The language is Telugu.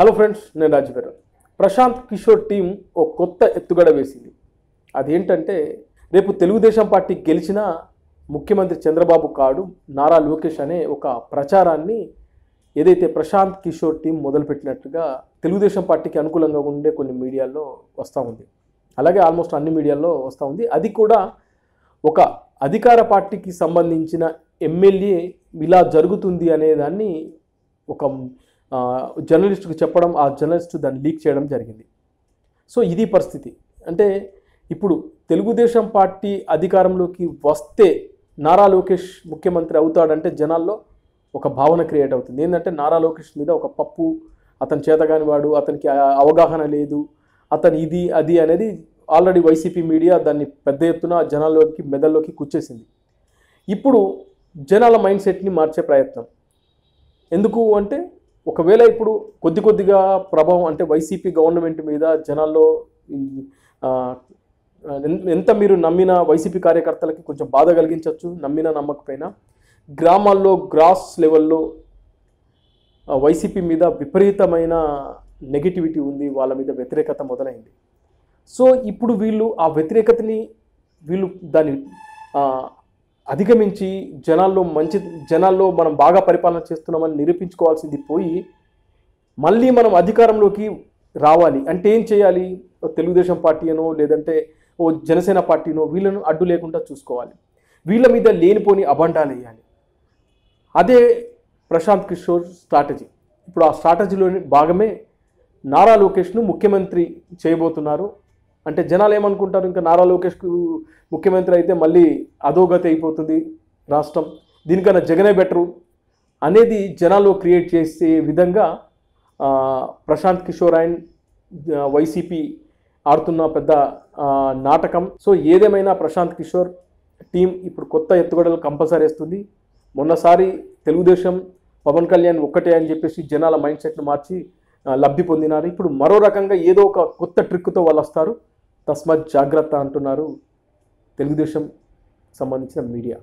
హలో ఫ్రెండ్స్ నేను రాజవీరన్ ప్రశాంత్ కిషోర్ టీం ఓ కొత్త ఎత్తుగడ వేసింది అదేంటంటే రేపు తెలుగుదేశం పార్టీ గెలిచిన ముఖ్యమంత్రి చంద్రబాబు కాడు నారా లోకేష్ అనే ఒక ప్రచారాన్ని ఏదైతే ప్రశాంత్ కిషోర్ టీం మొదలుపెట్టినట్టుగా తెలుగుదేశం పార్టీకి అనుకూలంగా ఉండే కొన్ని మీడియాల్లో వస్తూ ఉంది అలాగే ఆల్మోస్ట్ అన్ని మీడియాల్లో వస్తూ ఉంది అది కూడా ఒక అధికార పార్టీకి సంబంధించిన ఎమ్మెల్యే ఇలా జరుగుతుంది అనేదాన్ని ఒక జర్నలిస్టుకు చెప్పడం ఆ జర్నలిస్ట్ దాన్ని లీక్ చేయడం జరిగింది సో ఇది పరిస్థితి అంటే ఇప్పుడు తెలుగుదేశం పార్టీ అధికారంలోకి వస్తే నారా లోకేష్ ముఖ్యమంత్రి అవుతాడంటే జనాల్లో ఒక భావన క్రియేట్ అవుతుంది ఏంటంటే నారా లోకేష్ మీద ఒక పప్పు అతను చేతగాని వాడు అతనికి అవగాహన లేదు అతను ఇది అది అనేది ఆల్రెడీ వైసీపీ మీడియా దాన్ని పెద్ద ఎత్తున జనాల్లోకి మెదల్లోకి కూర్చేసింది ఇప్పుడు జనాల మైండ్ సెట్ని మార్చే ప్రయత్నం ఎందుకు అంటే ఒకవేళ ఇప్పుడు కొద్ది కొద్దిగా ప్రభావం అంటే వైసీపీ గవర్నమెంట్ మీద జనాల్లో ఎంత మీరు నమ్మిన వైసీపీ కార్యకర్తలకి కొంచెం బాధ కలిగించవచ్చు నమ్మిన నమ్మకపోయినా గ్రామాల్లో గ్రాస్ లెవెల్లో వైసీపీ మీద విపరీతమైన నెగిటివిటీ ఉంది వాళ్ళ మీద వ్యతిరేకత మొదలైంది సో ఇప్పుడు వీళ్ళు ఆ వ్యతిరేకతని వీళ్ళు దాన్ని అధిగమించి జనాల్లో మంచి జనాల్లో మనం బాగా పరిపాలన చేస్తున్నామని నిరూపించుకోవాల్సింది పోయి మళ్ళీ మనం అధికారంలోకి రావాలి అంటే ఏం చేయాలి తెలుగుదేశం పార్టీనో లేదంటే ఓ జనసేన పార్టీనో వీళ్ళను అడ్డు లేకుండా చూసుకోవాలి వీళ్ళ మీద లేనిపోని అభండాలు వేయాలి అదే ప్రశాంత్ కిషోర్ స్ట్రాటజీ ఇప్పుడు ఆ స్ట్రాటజీలోని భాగమే నారా లోకేష్ను ముఖ్యమంత్రి చేయబోతున్నారు అంటే జనాలు ఏమనుకుంటారు ఇంకా నారా లోకేష్కు ముఖ్యమంత్రి అయితే మళ్ళీ అధోగతి అయిపోతుంది రాష్ట్రం దీనికన్నా జగనే బెటరు అనేది జనాలు క్రియేట్ చేసే విధంగా ప్రశాంత్ కిషోర్ అండ్ వైసీపీ ఆడుతున్న పెద్ద నాటకం సో ఏదేమైనా ప్రశాంత్ కిషోర్ టీం ఇప్పుడు కొత్త ఎత్తుగడలు కంపల్సరీ వేస్తుంది మొన్నసారి తెలుగుదేశం పవన్ కళ్యాణ్ ఒక్కటే అని చెప్పేసి జనాల మైండ్ సెట్ను మార్చి లబ్ధి పొందినారు ఇప్పుడు మరో రకంగా ఏదో ఒక కొత్త ట్రిక్తో వాళ్ళు వస్తారు తస్మాత్ జాగ్రత్త అంటున్నారు తెలుగుదేశం సంబంధించిన మీడియా